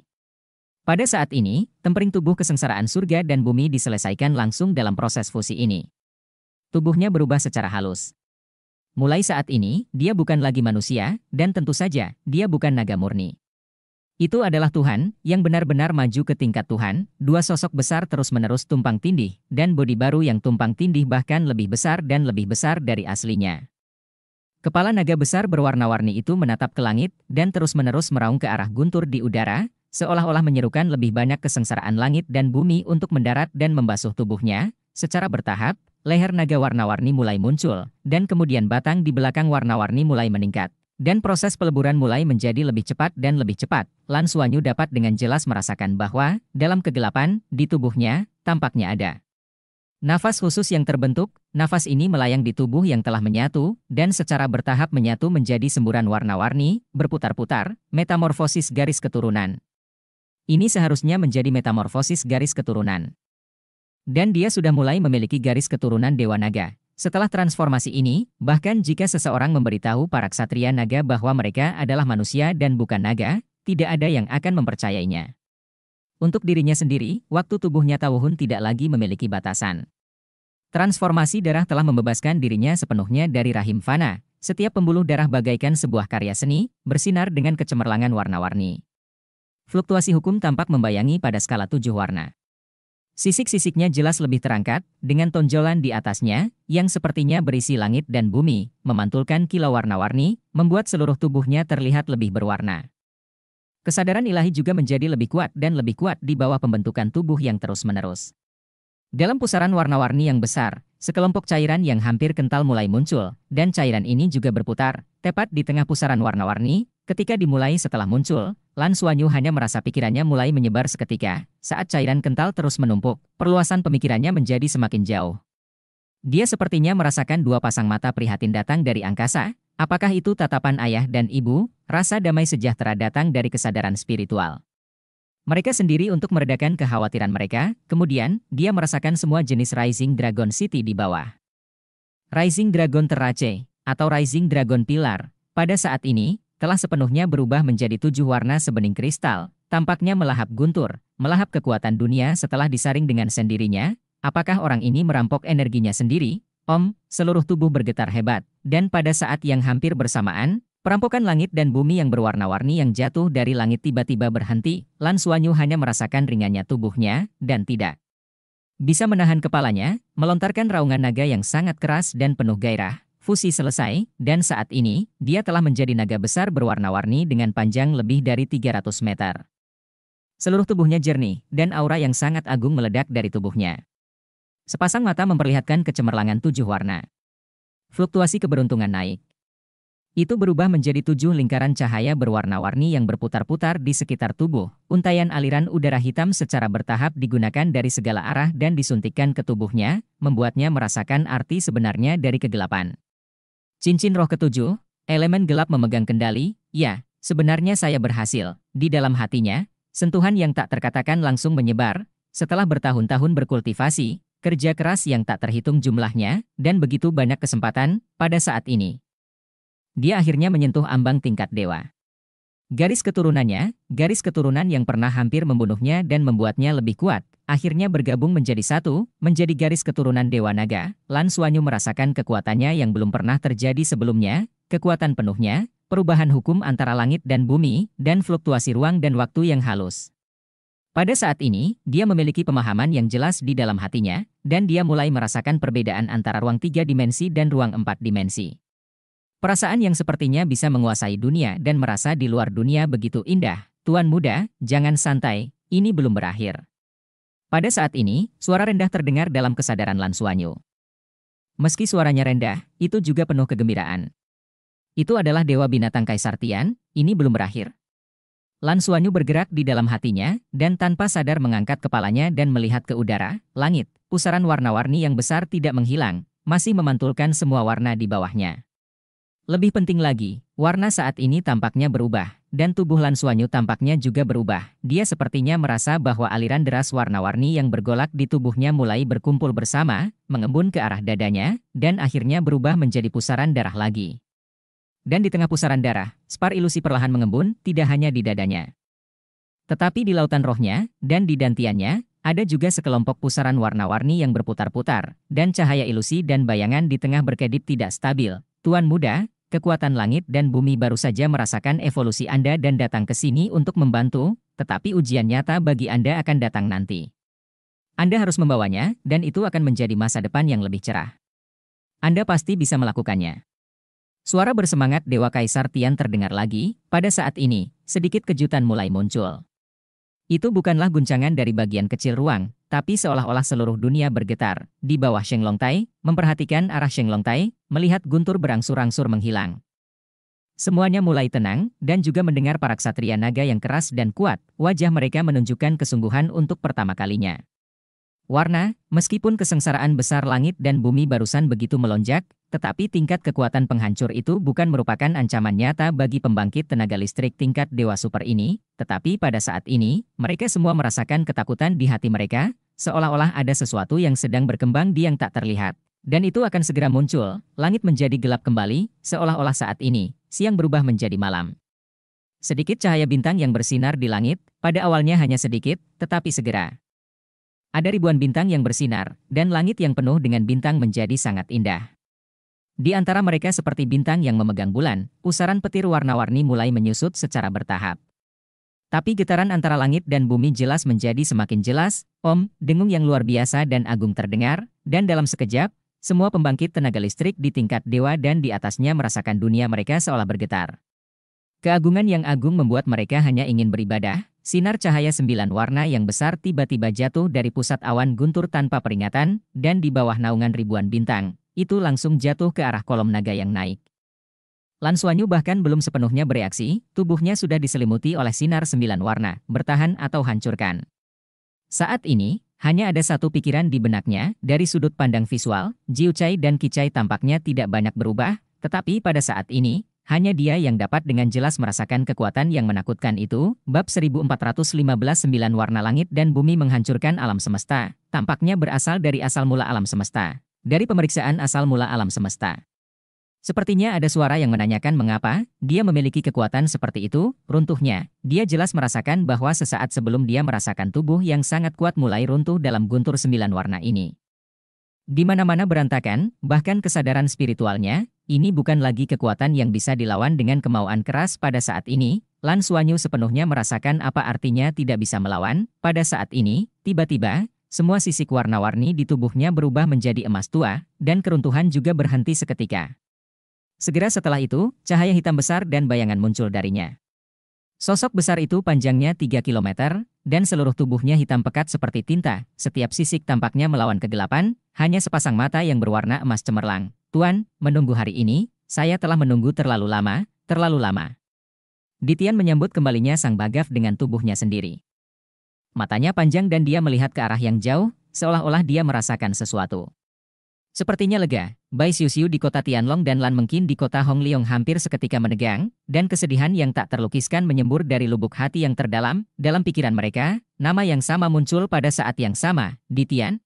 Pada saat ini, tempering tubuh kesengsaraan surga dan bumi diselesaikan langsung dalam proses fusi ini. Tubuhnya berubah secara halus. Mulai saat ini, dia bukan lagi manusia, dan tentu saja, dia bukan naga murni. Itu adalah Tuhan, yang benar-benar maju ke tingkat Tuhan, dua sosok besar terus-menerus tumpang tindih, dan bodi baru yang tumpang tindih bahkan lebih besar dan lebih besar dari aslinya. Kepala naga besar berwarna-warni itu menatap ke langit, dan terus-menerus meraung ke arah guntur di udara, seolah-olah menyerukan lebih banyak kesengsaraan langit dan bumi untuk mendarat dan membasuh tubuhnya, secara bertahap, leher naga warna-warni mulai muncul, dan kemudian batang di belakang warna-warni mulai meningkat dan proses peleburan mulai menjadi lebih cepat dan lebih cepat. Lan Suanyu dapat dengan jelas merasakan bahwa, dalam kegelapan, di tubuhnya, tampaknya ada. Nafas khusus yang terbentuk, nafas ini melayang di tubuh yang telah menyatu, dan secara bertahap menyatu menjadi semburan warna-warni, berputar-putar, metamorfosis garis keturunan. Ini seharusnya menjadi metamorfosis garis keturunan. Dan dia sudah mulai memiliki garis keturunan Dewa Naga. Setelah transformasi ini, bahkan jika seseorang memberitahu para ksatria naga bahwa mereka adalah manusia dan bukan naga, tidak ada yang akan mempercayainya. Untuk dirinya sendiri, waktu tubuhnya Tawuhun tidak lagi memiliki batasan. Transformasi darah telah membebaskan dirinya sepenuhnya dari rahim fana. Setiap pembuluh darah bagaikan sebuah karya seni, bersinar dengan kecemerlangan warna-warni. Fluktuasi hukum tampak membayangi pada skala tujuh warna. Sisik-sisiknya jelas lebih terangkat, dengan tonjolan di atasnya, yang sepertinya berisi langit dan bumi, memantulkan kilau warna-warni, membuat seluruh tubuhnya terlihat lebih berwarna. Kesadaran ilahi juga menjadi lebih kuat dan lebih kuat di bawah pembentukan tubuh yang terus-menerus. Dalam pusaran warna-warni yang besar, sekelompok cairan yang hampir kental mulai muncul, dan cairan ini juga berputar, tepat di tengah pusaran warna-warni, ketika dimulai setelah muncul, Lan Suanyu hanya merasa pikirannya mulai menyebar seketika, saat cairan kental terus menumpuk, perluasan pemikirannya menjadi semakin jauh. Dia sepertinya merasakan dua pasang mata prihatin datang dari angkasa, apakah itu tatapan ayah dan ibu, rasa damai sejahtera datang dari kesadaran spiritual. Mereka sendiri untuk meredakan kekhawatiran mereka, kemudian, dia merasakan semua jenis Rising Dragon City di bawah. Rising Dragon Terace, atau Rising Dragon Pilar, pada saat ini, telah sepenuhnya berubah menjadi tujuh warna sebening kristal, tampaknya melahap guntur, melahap kekuatan dunia setelah disaring dengan sendirinya, apakah orang ini merampok energinya sendiri? Om, seluruh tubuh bergetar hebat, dan pada saat yang hampir bersamaan, perampokan langit dan bumi yang berwarna-warni yang jatuh dari langit tiba-tiba berhenti, Lan Suanyu hanya merasakan ringannya tubuhnya, dan tidak bisa menahan kepalanya, melontarkan raungan naga yang sangat keras dan penuh gairah, Fusi selesai, dan saat ini, dia telah menjadi naga besar berwarna-warni dengan panjang lebih dari 300 meter. Seluruh tubuhnya jernih, dan aura yang sangat agung meledak dari tubuhnya. Sepasang mata memperlihatkan kecemerlangan tujuh warna. Fluktuasi keberuntungan naik. Itu berubah menjadi tujuh lingkaran cahaya berwarna-warni yang berputar-putar di sekitar tubuh. Untaian aliran udara hitam secara bertahap digunakan dari segala arah dan disuntikkan ke tubuhnya, membuatnya merasakan arti sebenarnya dari kegelapan. Cincin roh ketujuh, elemen gelap memegang kendali, ya, sebenarnya saya berhasil. Di dalam hatinya, sentuhan yang tak terkatakan langsung menyebar, setelah bertahun-tahun berkultivasi, kerja keras yang tak terhitung jumlahnya, dan begitu banyak kesempatan, pada saat ini. Dia akhirnya menyentuh ambang tingkat dewa. Garis keturunannya, garis keturunan yang pernah hampir membunuhnya dan membuatnya lebih kuat, akhirnya bergabung menjadi satu, menjadi garis keturunan Dewa Naga, Lan Suanyu merasakan kekuatannya yang belum pernah terjadi sebelumnya, kekuatan penuhnya, perubahan hukum antara langit dan bumi, dan fluktuasi ruang dan waktu yang halus. Pada saat ini, dia memiliki pemahaman yang jelas di dalam hatinya, dan dia mulai merasakan perbedaan antara ruang tiga dimensi dan ruang empat dimensi. Perasaan yang sepertinya bisa menguasai dunia dan merasa di luar dunia begitu indah, Tuan Muda, jangan santai, ini belum berakhir. Pada saat ini, suara rendah terdengar dalam kesadaran Suanyu. Meski suaranya rendah, itu juga penuh kegembiraan. Itu adalah dewa binatang Kaisar Tian, ini belum berakhir. Lansuanyu bergerak di dalam hatinya, dan tanpa sadar mengangkat kepalanya dan melihat ke udara, langit, pusaran warna-warni yang besar tidak menghilang, masih memantulkan semua warna di bawahnya. Lebih penting lagi, warna saat ini tampaknya berubah, dan tubuh Lansuanyu tampaknya juga berubah. Dia sepertinya merasa bahwa aliran deras warna-warni yang bergolak di tubuhnya mulai berkumpul bersama, mengembun ke arah dadanya, dan akhirnya berubah menjadi pusaran darah lagi. Dan di tengah pusaran darah, spar ilusi perlahan mengembun, tidak hanya di dadanya. Tetapi di lautan rohnya, dan di dantiannya, ada juga sekelompok pusaran warna-warni yang berputar-putar, dan cahaya ilusi dan bayangan di tengah berkedip tidak stabil. Tuan muda, kekuatan langit dan bumi baru saja merasakan evolusi Anda dan datang ke sini untuk membantu, tetapi ujian nyata bagi Anda akan datang nanti. Anda harus membawanya, dan itu akan menjadi masa depan yang lebih cerah. Anda pasti bisa melakukannya. Suara bersemangat Dewa Kaisar Tian terdengar lagi, pada saat ini, sedikit kejutan mulai muncul. Itu bukanlah guncangan dari bagian kecil ruang, tapi seolah-olah seluruh dunia bergetar. Di bawah Sheng Long Tai, memperhatikan arah Sheng Long Tai, melihat guntur berangsur-angsur menghilang. Semuanya mulai tenang, dan juga mendengar para ksatria naga yang keras dan kuat, wajah mereka menunjukkan kesungguhan untuk pertama kalinya. Warna, meskipun kesengsaraan besar langit dan bumi barusan begitu melonjak, tetapi tingkat kekuatan penghancur itu bukan merupakan ancaman nyata bagi pembangkit tenaga listrik tingkat dewa super ini, tetapi pada saat ini, mereka semua merasakan ketakutan di hati mereka, seolah-olah ada sesuatu yang sedang berkembang di yang tak terlihat. Dan itu akan segera muncul, langit menjadi gelap kembali, seolah-olah saat ini, siang berubah menjadi malam. Sedikit cahaya bintang yang bersinar di langit, pada awalnya hanya sedikit, tetapi segera, ada ribuan bintang yang bersinar, dan langit yang penuh dengan bintang menjadi sangat indah. Di antara mereka seperti bintang yang memegang bulan, pusaran petir warna-warni mulai menyusut secara bertahap. Tapi getaran antara langit dan bumi jelas menjadi semakin jelas, om, dengung yang luar biasa dan agung terdengar, dan dalam sekejap, semua pembangkit tenaga listrik di tingkat dewa dan di atasnya merasakan dunia mereka seolah bergetar. Keagungan yang agung membuat mereka hanya ingin beribadah, Sinar cahaya sembilan warna yang besar tiba-tiba jatuh dari pusat awan guntur tanpa peringatan, dan di bawah naungan ribuan bintang, itu langsung jatuh ke arah kolom naga yang naik. Lansuanyu bahkan belum sepenuhnya bereaksi, tubuhnya sudah diselimuti oleh sinar sembilan warna, bertahan atau hancurkan. Saat ini, hanya ada satu pikiran di benaknya, dari sudut pandang visual, Chai dan Kicai tampaknya tidak banyak berubah, tetapi pada saat ini, hanya dia yang dapat dengan jelas merasakan kekuatan yang menakutkan itu. Bab 1415 Sembilan warna langit dan bumi menghancurkan alam semesta. Tampaknya berasal dari asal mula alam semesta. Dari pemeriksaan asal mula alam semesta. Sepertinya ada suara yang menanyakan mengapa dia memiliki kekuatan seperti itu, runtuhnya. Dia jelas merasakan bahwa sesaat sebelum dia merasakan tubuh yang sangat kuat mulai runtuh dalam guntur sembilan warna ini. Di mana-mana berantakan, bahkan kesadaran spiritualnya, ini bukan lagi kekuatan yang bisa dilawan dengan kemauan keras pada saat ini, Lan Suanyu sepenuhnya merasakan apa artinya tidak bisa melawan, pada saat ini, tiba-tiba, semua sisik warna-warni di tubuhnya berubah menjadi emas tua, dan keruntuhan juga berhenti seketika. Segera setelah itu, cahaya hitam besar dan bayangan muncul darinya. Sosok besar itu panjangnya 3 km, dan seluruh tubuhnya hitam pekat seperti tinta, setiap sisik tampaknya melawan kegelapan, hanya sepasang mata yang berwarna emas cemerlang. Tuan, menunggu hari ini, saya telah menunggu terlalu lama, terlalu lama. Ditian menyambut kembalinya sang Bagaf dengan tubuhnya sendiri. Matanya panjang dan dia melihat ke arah yang jauh, seolah-olah dia merasakan sesuatu. Sepertinya lega, Bai Xiu Xiu di kota Tianlong dan Lan Mengkin di kota Hongliong hampir seketika menegang, dan kesedihan yang tak terlukiskan menyembur dari lubuk hati yang terdalam, dalam pikiran mereka, nama yang sama muncul pada saat yang sama, Ditian. Tian.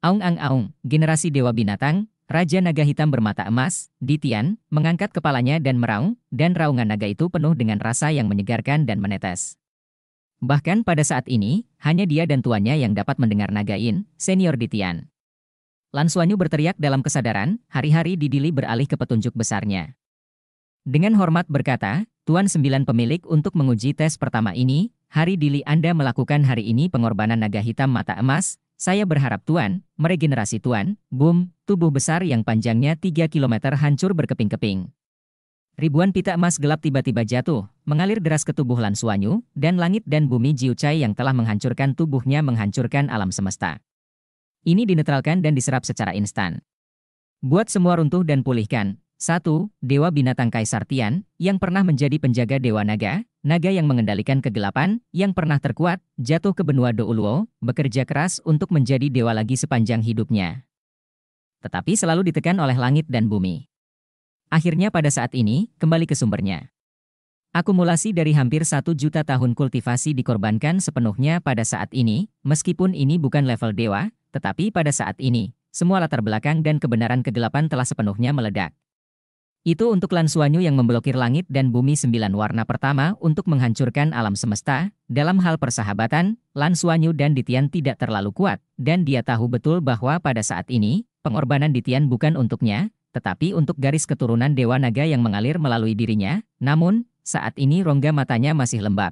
Aung Ang Aung, generasi dewa binatang, Raja naga hitam bermata emas, Ditian, mengangkat kepalanya dan meraung, dan raungan naga itu penuh dengan rasa yang menyegarkan dan menetes. Bahkan pada saat ini, hanya dia dan tuannya yang dapat mendengar naga in, senior Ditian. Lan berteriak dalam kesadaran, hari-hari Didili beralih ke petunjuk besarnya. Dengan hormat berkata, Tuan Sembilan pemilik untuk menguji tes pertama ini, hari Dili Anda melakukan hari ini pengorbanan naga hitam mata emas, saya berharap Tuan, meregenerasi Tuan, boom, tubuh besar yang panjangnya 3 km hancur berkeping-keping. Ribuan pita emas gelap tiba-tiba jatuh, mengalir deras ke tubuh Lan Suanyu, dan langit dan bumi Jiuchai yang telah menghancurkan tubuhnya menghancurkan alam semesta. Ini dinetralkan dan diserap secara instan. Buat semua runtuh dan pulihkan, 1. Dewa binatang Kaisar Tian, yang pernah menjadi penjaga Dewa Naga, naga yang mengendalikan kegelapan, yang pernah terkuat, jatuh ke benua Douluo, bekerja keras untuk menjadi dewa lagi sepanjang hidupnya. Tetapi selalu ditekan oleh langit dan bumi. Akhirnya pada saat ini, kembali ke sumbernya. Akumulasi dari hampir satu juta tahun kultivasi dikorbankan sepenuhnya pada saat ini, meskipun ini bukan level dewa, tetapi pada saat ini, semua latar belakang dan kebenaran kegelapan telah sepenuhnya meledak. Itu untuk Lansuanyu yang memblokir langit dan bumi sembilan warna pertama untuk menghancurkan alam semesta. Dalam hal persahabatan, Lansuanyu dan Ditian tidak terlalu kuat, dan dia tahu betul bahwa pada saat ini, pengorbanan Ditian bukan untuknya, tetapi untuk garis keturunan Dewa Naga yang mengalir melalui dirinya, namun, saat ini rongga matanya masih lembab.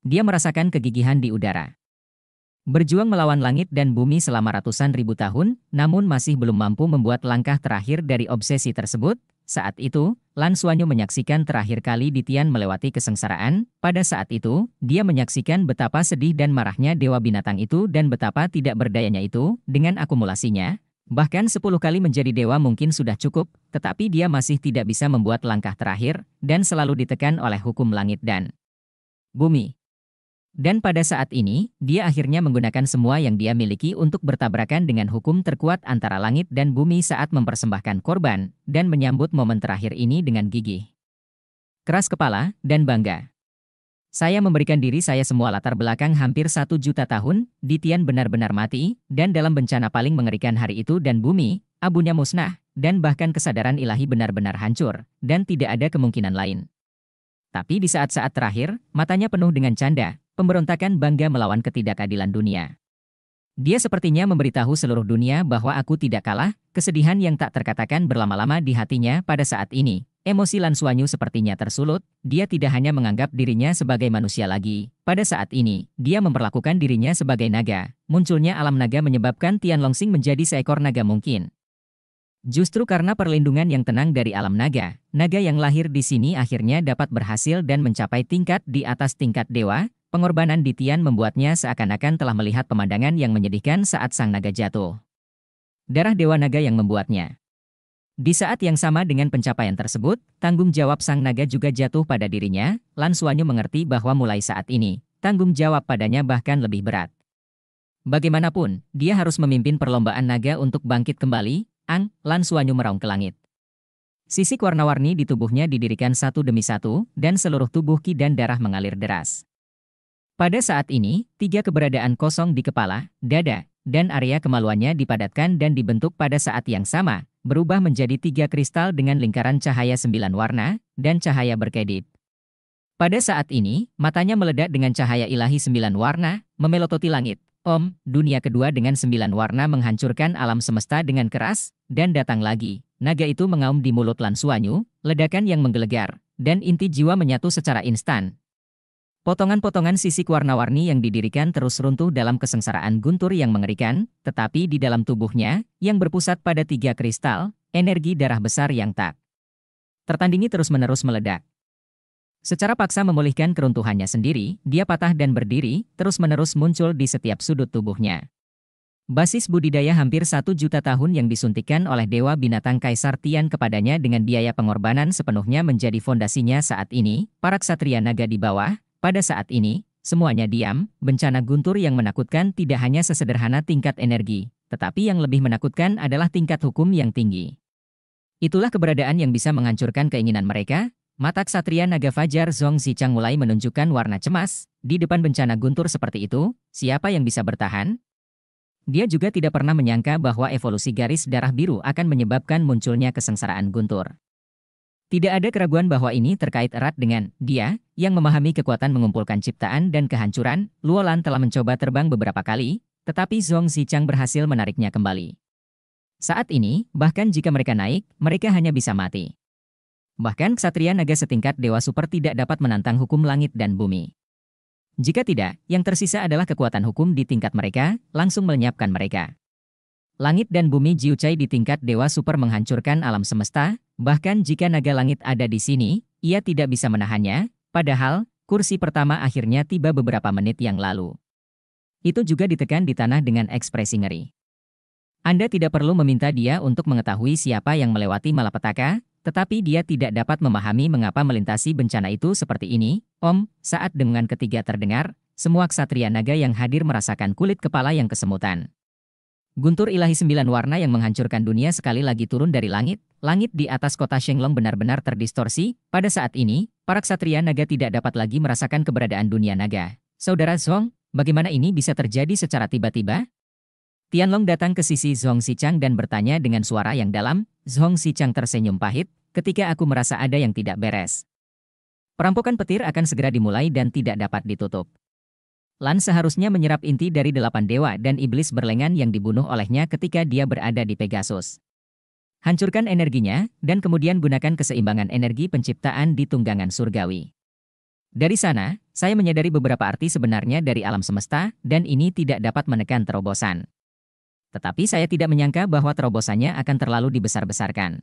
Dia merasakan kegigihan di udara. Berjuang melawan langit dan bumi selama ratusan ribu tahun, namun masih belum mampu membuat langkah terakhir dari obsesi tersebut, saat itu, Lan Suanyu menyaksikan terakhir kali Ditian melewati kesengsaraan. Pada saat itu, dia menyaksikan betapa sedih dan marahnya dewa binatang itu dan betapa tidak berdayanya itu dengan akumulasinya. Bahkan sepuluh kali menjadi dewa mungkin sudah cukup, tetapi dia masih tidak bisa membuat langkah terakhir dan selalu ditekan oleh hukum langit dan bumi. Dan pada saat ini, dia akhirnya menggunakan semua yang dia miliki untuk bertabrakan dengan hukum terkuat antara langit dan bumi saat mempersembahkan korban, dan menyambut momen terakhir ini dengan gigih. Keras kepala, dan bangga. Saya memberikan diri saya semua latar belakang hampir satu juta tahun, Ditian benar-benar mati, dan dalam bencana paling mengerikan hari itu dan bumi, abunya musnah, dan bahkan kesadaran ilahi benar-benar hancur, dan tidak ada kemungkinan lain. Tapi di saat-saat terakhir, matanya penuh dengan canda, Pemberontakan bangga melawan ketidakadilan dunia. Dia sepertinya memberitahu seluruh dunia bahwa aku tidak kalah, kesedihan yang tak terkatakan berlama-lama di hatinya pada saat ini. Emosi Lansuanyu sepertinya tersulut, dia tidak hanya menganggap dirinya sebagai manusia lagi. Pada saat ini, dia memperlakukan dirinya sebagai naga. Munculnya alam naga menyebabkan Tian Longsing menjadi seekor naga mungkin. Justru karena perlindungan yang tenang dari alam naga, naga yang lahir di sini akhirnya dapat berhasil dan mencapai tingkat di atas tingkat dewa, Pengorbanan Ditian membuatnya seakan-akan telah melihat pemandangan yang menyedihkan saat sang naga jatuh. Darah Dewa Naga yang membuatnya. Di saat yang sama dengan pencapaian tersebut, tanggung jawab sang naga juga jatuh pada dirinya, Lan Suanyu mengerti bahwa mulai saat ini, tanggung jawab padanya bahkan lebih berat. Bagaimanapun, dia harus memimpin perlombaan naga untuk bangkit kembali, Ang, Lan Suanyu meraung ke langit. Sisik warna-warni di tubuhnya didirikan satu demi satu, dan seluruh tubuh ki dan darah mengalir deras. Pada saat ini, tiga keberadaan kosong di kepala, dada, dan area kemaluannya dipadatkan dan dibentuk pada saat yang sama, berubah menjadi tiga kristal dengan lingkaran cahaya sembilan warna, dan cahaya berkedip. Pada saat ini, matanya meledak dengan cahaya ilahi sembilan warna, memelototi langit. Om, dunia kedua dengan sembilan warna menghancurkan alam semesta dengan keras, dan datang lagi. Naga itu mengaum di mulut Lansuanyu, ledakan yang menggelegar, dan inti jiwa menyatu secara instan, Potongan-potongan sisik warna-warni yang didirikan terus runtuh dalam kesengsaraan guntur yang mengerikan, tetapi di dalam tubuhnya, yang berpusat pada tiga kristal, energi darah besar yang tak tertandingi terus-menerus meledak. Secara paksa memulihkan keruntuhannya sendiri, dia patah dan berdiri, terus-menerus muncul di setiap sudut tubuhnya. Basis budidaya hampir satu juta tahun yang disuntikan oleh Dewa Binatang Kaisar Tian kepadanya dengan biaya pengorbanan sepenuhnya menjadi fondasinya saat ini, para ksatria naga di bawah, pada saat ini, semuanya diam, bencana guntur yang menakutkan tidak hanya sesederhana tingkat energi, tetapi yang lebih menakutkan adalah tingkat hukum yang tinggi. Itulah keberadaan yang bisa menghancurkan keinginan mereka, mata ksatria naga fajar Zong Zichang mulai menunjukkan warna cemas, di depan bencana guntur seperti itu, siapa yang bisa bertahan? Dia juga tidak pernah menyangka bahwa evolusi garis darah biru akan menyebabkan munculnya kesengsaraan guntur. Tidak ada keraguan bahwa ini terkait erat dengan dia yang memahami kekuatan mengumpulkan ciptaan dan kehancuran. Luolan telah mencoba terbang beberapa kali, tetapi Zhong Zichang berhasil menariknya kembali. Saat ini, bahkan jika mereka naik, mereka hanya bisa mati. Bahkan ksatria naga setingkat dewa super tidak dapat menantang hukum langit dan bumi. Jika tidak, yang tersisa adalah kekuatan hukum di tingkat mereka, langsung melenyapkan mereka. Langit dan bumi Jiuchai di tingkat dewa super menghancurkan alam semesta, bahkan jika naga langit ada di sini, ia tidak bisa menahannya, padahal, kursi pertama akhirnya tiba beberapa menit yang lalu. Itu juga ditekan di tanah dengan ekspresi ngeri. Anda tidak perlu meminta dia untuk mengetahui siapa yang melewati malapetaka, tetapi dia tidak dapat memahami mengapa melintasi bencana itu seperti ini, Om, saat dengan ketiga terdengar, semua ksatria naga yang hadir merasakan kulit kepala yang kesemutan. Guntur ilahi sembilan warna yang menghancurkan dunia sekali lagi turun dari langit, langit di atas kota Shenglong benar-benar terdistorsi, pada saat ini, para ksatria naga tidak dapat lagi merasakan keberadaan dunia naga. Saudara Zhong, bagaimana ini bisa terjadi secara tiba-tiba? Tianlong datang ke sisi Zhong Xichang dan bertanya dengan suara yang dalam, Zhong Xichang tersenyum pahit, ketika aku merasa ada yang tidak beres. Perampokan petir akan segera dimulai dan tidak dapat ditutup. Lan seharusnya menyerap inti dari delapan dewa dan iblis berlengan yang dibunuh olehnya ketika dia berada di Pegasus. Hancurkan energinya, dan kemudian gunakan keseimbangan energi penciptaan di tunggangan surgawi. Dari sana, saya menyadari beberapa arti sebenarnya dari alam semesta, dan ini tidak dapat menekan terobosan. Tetapi saya tidak menyangka bahwa terobosannya akan terlalu dibesar-besarkan.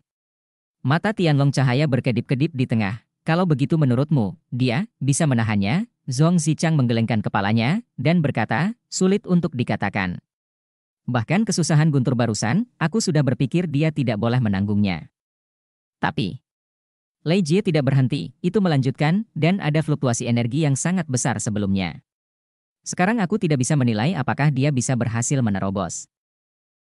Mata Tianlong cahaya berkedip-kedip di tengah. Kalau begitu menurutmu, dia bisa menahannya, Zong Zichang menggelengkan kepalanya dan berkata, sulit untuk dikatakan. Bahkan kesusahan Guntur barusan, aku sudah berpikir dia tidak boleh menanggungnya. Tapi, Lei Jie tidak berhenti, itu melanjutkan, dan ada fluktuasi energi yang sangat besar sebelumnya. Sekarang aku tidak bisa menilai apakah dia bisa berhasil menerobos.